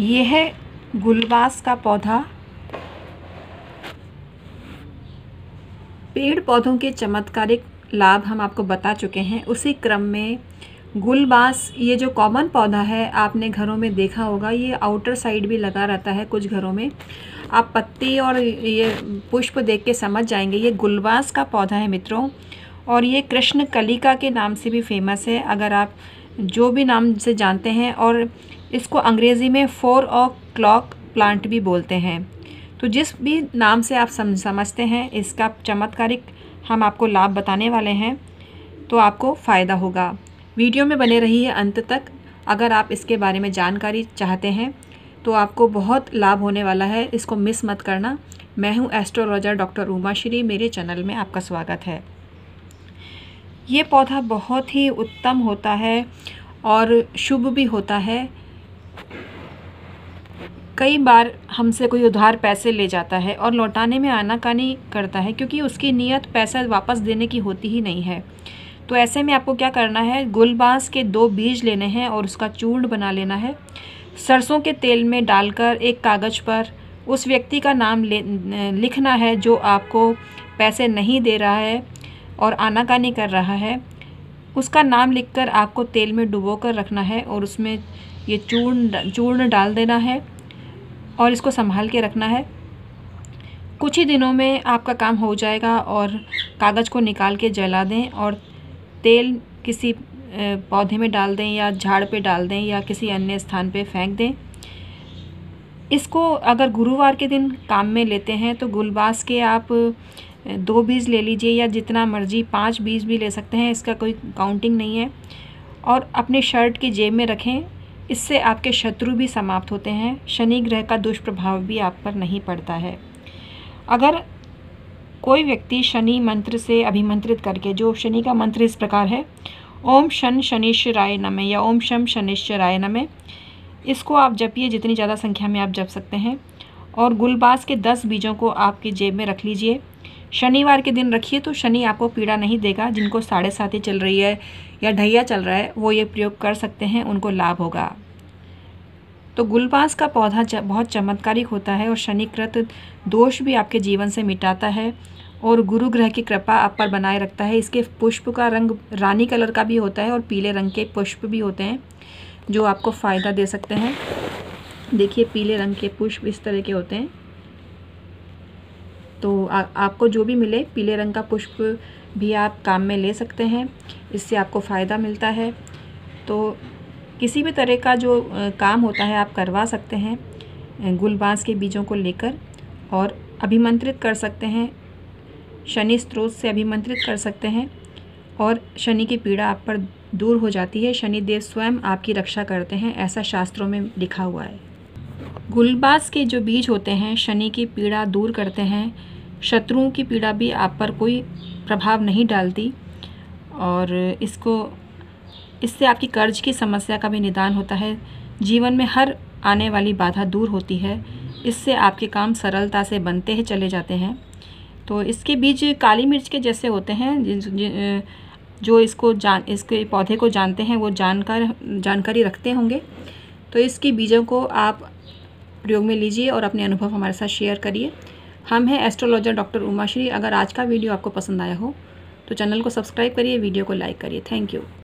ये है गुलवास का पौधा पेड़ पौधों के चमत्कारिक लाभ हम आपको बता चुके हैं उसी क्रम में गुलबास ये जो कॉमन पौधा है आपने घरों में देखा होगा ये आउटर साइड भी लगा रहता है कुछ घरों में आप पत्ती और ये पुष्प देख के समझ जाएंगे ये गुलबास का पौधा है मित्रों और ये कृष्ण कलिका के नाम से भी फेमस है अगर आप जो भी नाम से जानते हैं और इसको अंग्रेज़ी में फोर ओ क्लॉक प्लांट भी बोलते हैं तो जिस भी नाम से आप समझते हैं इसका चमत्कारिक हम आपको लाभ बताने वाले हैं तो आपको फ़ायदा होगा वीडियो में बने रही है अंत तक अगर आप इसके बारे में जानकारी चाहते हैं तो आपको बहुत लाभ होने वाला है इसको मिस मत करना मैं हूं एस्ट्रोलॉजर डॉक्टर उमा श्री मेरे चैनल में आपका स्वागत है ये पौधा बहुत ही उत्तम होता है और शुभ भी होता है कई बार हमसे कोई उधार पैसे ले जाता है और लौटाने में आनाकानी करता है क्योंकि उसकी नीयत पैसा वापस देने की होती ही नहीं है तो ऐसे में आपको क्या करना है गुलबास के दो बीज लेने हैं और उसका चूर्ण बना लेना है सरसों के तेल में डालकर एक कागज़ पर उस व्यक्ति का नाम ले लिखना है जो आपको पैसे नहीं दे रहा है और आनाकानी कर रहा है उसका नाम लिखकर आपको तेल में डुबो कर रखना है और उसमें ये चूर्ण चूर्ण डाल देना है और इसको संभाल के रखना है कुछ ही दिनों में आपका काम हो जाएगा और कागज़ को निकाल के जला दें और तेल किसी पौधे में डाल दें या झाड़ पे डाल दें या किसी अन्य स्थान पे फेंक दें इसको अगर गुरुवार के दिन काम में लेते हैं तो गुलबास के आप दो बीज ले लीजिए या जितना मर्जी पाँच बीज भी ले सकते हैं इसका कोई काउंटिंग नहीं है और अपने शर्ट की जेब में रखें इससे आपके शत्रु भी समाप्त होते हैं शनि ग्रह का दुष्प्रभाव भी आप पर नहीं पड़ता है अगर कोई व्यक्ति शनि मंत्र से अभिमंत्रित करके जो शनि का मंत्र इस प्रकार है ओम शन शनिश्चराय नमे या ओम शम शनिश्चराय नमे इसको आप जपिए जितनी ज़्यादा संख्या में आप जप सकते हैं और गुलबास के दस बीजों को आपके जेब में रख लीजिए शनिवार के दिन रखिए तो शनि आपको पीड़ा नहीं देगा जिनको साढ़े साथी चल रही है या ढैया चल रहा है वो ये प्रयोग कर सकते हैं उनको लाभ होगा तो गुलबास का पौधा बहुत चमत्कारिक होता है और शनिकृत दोष भी आपके जीवन से मिटाता है और गुरु ग्रह की कृपा आप पर बनाए रखता है इसके पुष्प का रंग रानी कलर का भी होता है और पीले रंग के पुष्प भी होते हैं जो आपको फ़ायदा दे सकते हैं देखिए पीले रंग के पुष्प इस तरह के होते हैं तो आ, आपको जो भी मिले पीले रंग का पुष्प भी आप काम में ले सकते हैं इससे आपको फ़ायदा मिलता है तो किसी भी तरह का जो काम होता है आप करवा सकते हैं गुलबांस के बीजों को लेकर और अभिमंत्रित कर सकते हैं शनि स्त्रोत से अभिमंत्रित कर सकते हैं और शनि की पीड़ा आप पर दूर हो जाती है शनि देव स्वयं आपकी रक्षा करते हैं ऐसा शास्त्रों में लिखा हुआ है गुलबास के जो बीज होते हैं शनि की पीड़ा दूर करते हैं शत्रुओं की पीड़ा भी आप पर कोई प्रभाव नहीं डालती और इसको इससे आपकी कर्ज की समस्या का भी निदान होता है जीवन में हर आने वाली बाधा दूर होती है इससे आपके काम सरलता से बनते ही चले जाते हैं तो इसके बीज काली मिर्च के जैसे होते हैं जिन जो इसको जान इसके पौधे को जानते हैं वो जानकार जानकारी रखते होंगे तो इसके बीजों को आप प्रयोग में लीजिए और अपने अनुभव हमारे साथ शेयर करिए हम हैं एस्ट्रोलॉजर डॉक्टर उमाश्री अगर आज का वीडियो आपको पसंद आया हो तो चैनल को सब्सक्राइब करिए वीडियो को लाइक करिए थैंक यू